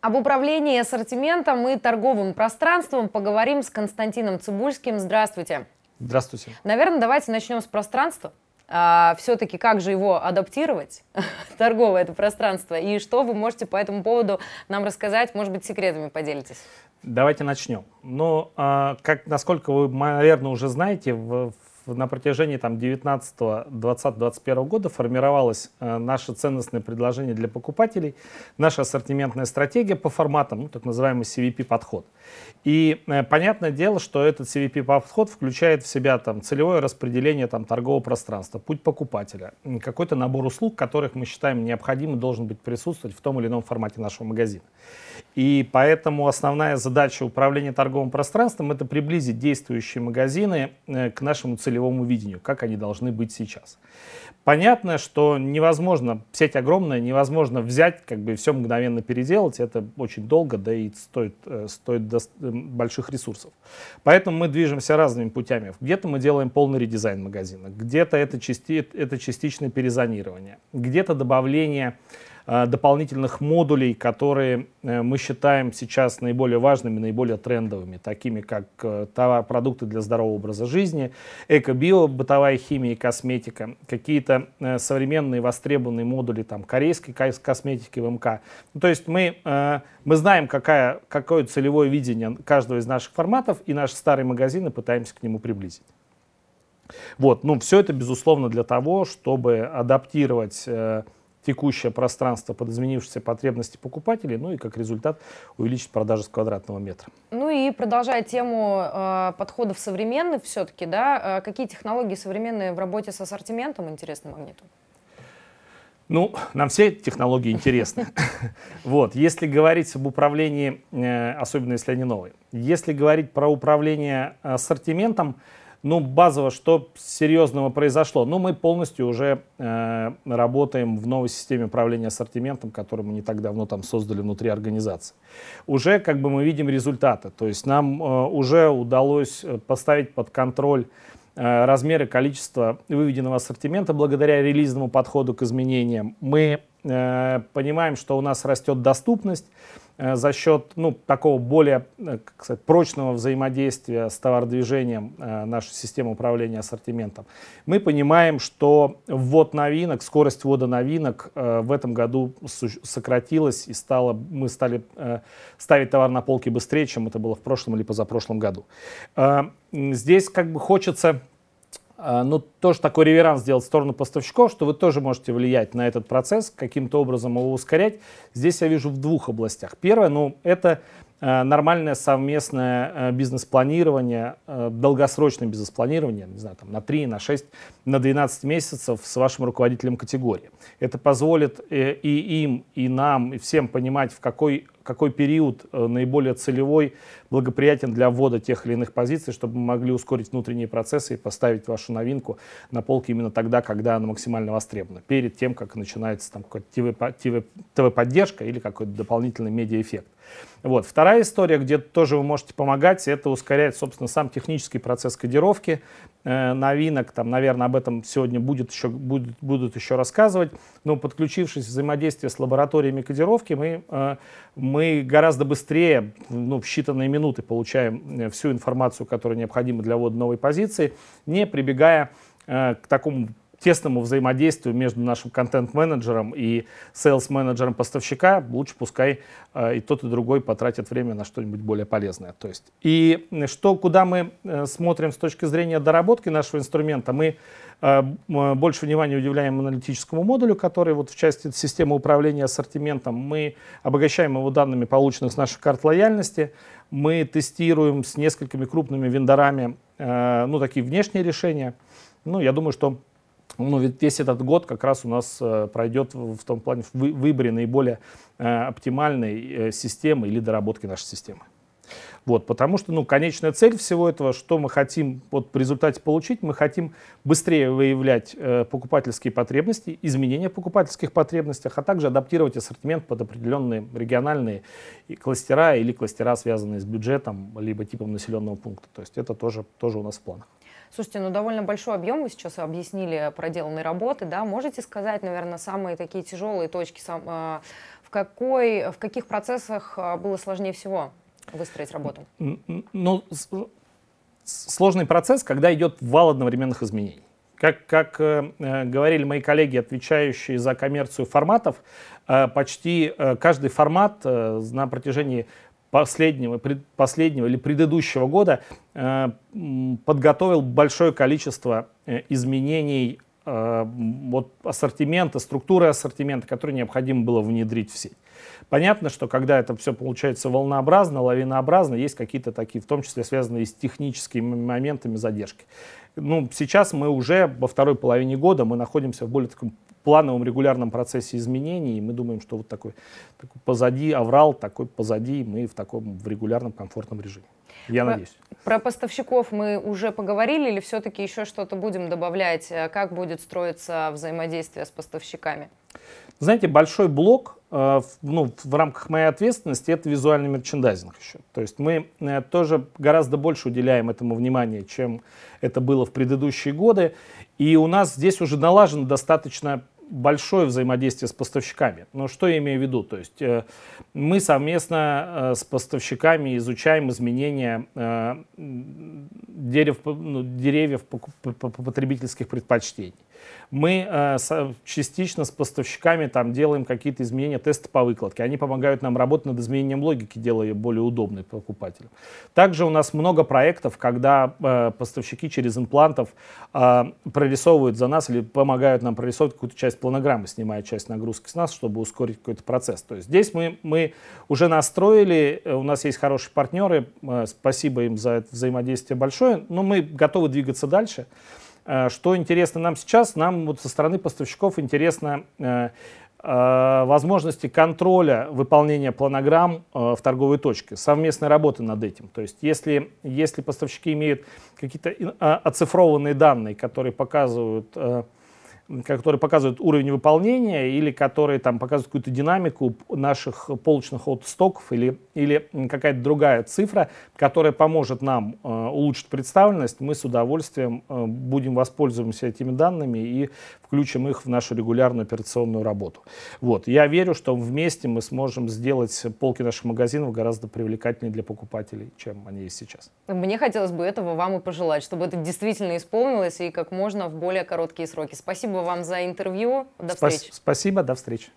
Об управлении ассортиментом и торговым пространством поговорим с Константином Цибульским. Здравствуйте. Здравствуйте. Наверное, давайте начнем с пространства. А, все-таки как же его адаптировать, торговое это пространство, и что вы можете по этому поводу нам рассказать, может быть, секретами поделитесь? Давайте начнем. Ну, а, как, насколько вы, наверное, уже знаете, в, на протяжении там, 19, 20, 21 года формировалось э, наше ценностное предложение для покупателей, наша ассортиментная стратегия по форматам, ну, так называемый CVP-подход. И э, понятное дело, что этот CVP-подход включает в себя там, целевое распределение там, торгового пространства, путь покупателя, какой-то набор услуг, которых мы считаем необходимым, должен быть присутствовать в том или ином формате нашего магазина. И поэтому основная задача управления торговым пространством — это приблизить действующие магазины э, к нашему целевому целевому видению, как они должны быть сейчас. Понятно, что невозможно, сеть огромная, невозможно взять, как бы все мгновенно переделать, это очень долго, да и стоит, э, стоит э, больших ресурсов. Поэтому мы движемся разными путями. Где-то мы делаем полный редизайн магазина, где-то это, части, это частичное перезонирование, где-то добавление Э, дополнительных модулей, которые э, мы считаем сейчас наиболее важными, наиболее трендовыми, такими как э, товар, продукты для здорового образа жизни, эко-био, бытовая химия и косметика, какие-то современные востребованные модули там, корейской косметики в МК. Ну, то есть мы, мы знаем, какая, какое целевое видение каждого из наших форматов, и наши старые магазины пытаемся к нему приблизить. Вот, ну, все это, безусловно, для того, чтобы адаптировать текущее пространство под изменившиеся потребности покупателей, ну и как результат увеличить продажи с квадратного метра. Ну и продолжая тему э, подходов современных все-таки, да, э, какие технологии современные в работе с ассортиментом интересны магниту? Ну, нам все технологии интересны. Вот, если говорить об управлении, э, особенно если они новые, если говорить про управление ассортиментом, ну, базово, что серьезного произошло? Ну, мы полностью уже э, работаем в новой системе управления ассортиментом, которую мы не так давно там создали внутри организации. Уже как бы мы видим результаты. То есть нам э, уже удалось э, поставить под контроль э, размеры количество выведенного ассортимента благодаря релизному подходу к изменениям. Мы Э, понимаем, что у нас растет доступность э, за счет ну, такого более э, как сказать, прочного взаимодействия с товародвижением нашей системы управления ассортиментом, мы понимаем, что ввод новинок, скорость ввода новинок в этом году сократилась и стало, мы стали ставить товар на полки быстрее, чем это было в прошлом или позапрошлом году. здесь как бы хочется а, ну, тоже такой реверанс сделать в сторону поставщиков, что вы тоже можете влиять на этот процесс, каким-то образом его ускорять. Здесь я вижу в двух областях. Первое, ну, это а, нормальное совместное а, бизнес-планирование, долгосрочное бизнес-планирование, не знаю, там, на 3, на 6, на 12 месяцев с вашим руководителем категории. Это позволит э, и им, и нам, и всем понимать, в какой какой период наиболее целевой, благоприятен для ввода тех или иных позиций, чтобы мы могли ускорить внутренние процессы и поставить вашу новинку на полке именно тогда, когда она максимально востребована, перед тем, как начинается там какая-то ТВ-поддержка или какой-то дополнительный медиаэффект. Вот. Вторая история, где тоже вы можете помогать, это ускорять, собственно, сам технический процесс кодировки э, новинок. Там, наверное, об этом сегодня будет еще, будет, будут еще рассказывать. Но подключившись в взаимодействие с лабораториями кодировки, мы, э, мы гораздо быстрее, ну, в считанные минуты получаем э, всю информацию, которая необходима для ввода новой позиции, не прибегая э, к такому тесному взаимодействию между нашим контент-менеджером и сейлс-менеджером поставщика, лучше пускай э, и тот, и другой потратят время на что-нибудь более полезное. То есть. И э, что, куда мы э, смотрим с точки зрения доработки нашего инструмента, мы э, э больше внимания удивляем аналитическому модулю, который вот в части системы управления ассортиментом. Мы обогащаем его данными, полученных с наших карт лояльности. Мы тестируем с несколькими крупными вендорами э, ну, такие внешние решения. Ну, я думаю, что ну, ну, ведь весь этот год как раз у нас э, пройдет в том плане в выборе наиболее э, оптимальной э, системы или доработки нашей системы. Вот, потому что, ну, конечная цель всего этого, что мы хотим вот по результате получить, мы хотим быстрее выявлять э, покупательские потребности, изменения в покупательских потребностях, а также адаптировать ассортимент под определенные региональные кластера или кластера, связанные с бюджетом, либо типом населенного пункта. То есть это тоже, тоже у нас в планах. Слушайте, ну довольно большой объем вы сейчас объяснили проделанной работы, да? Можете сказать, наверное, самые такие тяжелые точки, сам, э, в, какой, в каких процессах э, было сложнее всего? выстроить работу? Ну, сложный процесс, когда идет вал одновременных изменений. Как, как э, э, говорили мои коллеги, отвечающие за коммерцию форматов, э, почти э, каждый формат э, на протяжении последнего, пред, последнего или предыдущего года э, подготовил большое количество э, изменений э, вот ассортимента, структуры ассортимента, которые необходимо было внедрить в сеть. Понятно, что когда это все получается волнообразно, лавинообразно, есть какие-то такие, в том числе связанные с техническими моментами задержки. Ну, сейчас мы уже во второй половине года, мы находимся в более таком плановом регулярном процессе изменений, и мы думаем, что вот такой, такой позади аврал, такой позади, мы в таком в регулярном комфортном режиме. Я про, надеюсь. Про поставщиков мы уже поговорили или все-таки еще что-то будем добавлять? Э, как будет строиться взаимодействие с поставщиками? Знаете, большой блок э, в, ну, в рамках моей ответственности это визуальный мерчендайзинг еще. То есть мы э, тоже гораздо больше уделяем этому внимания, чем это было в предыдущие годы. И у нас здесь уже налажено достаточно большое взаимодействие с поставщиками. Но что я имею в виду? То есть э, мы совместно э, с поставщиками изучаем изменения э, дерев, ну, деревьев потребительских предпочтений. Мы э, со, частично с поставщиками там делаем какие-то изменения, тесты по выкладке. Они помогают нам работать над изменением логики, делая ее более удобной покупателю. Также у нас много проектов, когда э, поставщики через имплантов э, прорисовывают за нас или помогают нам прорисовывать какую-то часть планограммы, снимая часть нагрузки с нас, чтобы ускорить какой-то процесс. То есть здесь мы, мы уже настроили, э, у нас есть хорошие партнеры, э, спасибо им за это взаимодействие большое, но мы готовы двигаться дальше. Дальше. Э, что интересно нам сейчас? Нам вот со стороны поставщиков интересно э, э, возможности контроля выполнения планограмм в торговой точке, совместной работы над этим. То есть если, если поставщики имеют какие-то оцифрованные данные, которые показывают которые показывают уровень выполнения или которые там показывают какую-то динамику наших полочных отстоков или, или какая-то другая цифра, которая поможет нам э, улучшить представленность, мы с удовольствием э, будем воспользоваться этими данными и включим их в нашу регулярную операционную работу. Вот. Я верю, что вместе мы сможем сделать полки наших магазинов гораздо привлекательнее для покупателей, чем они есть сейчас. Мне хотелось бы этого вам и пожелать, чтобы это действительно исполнилось и как можно в более короткие сроки. Спасибо Спасибо вам за интервью. До Спас- встречи. Спасибо, до встречи.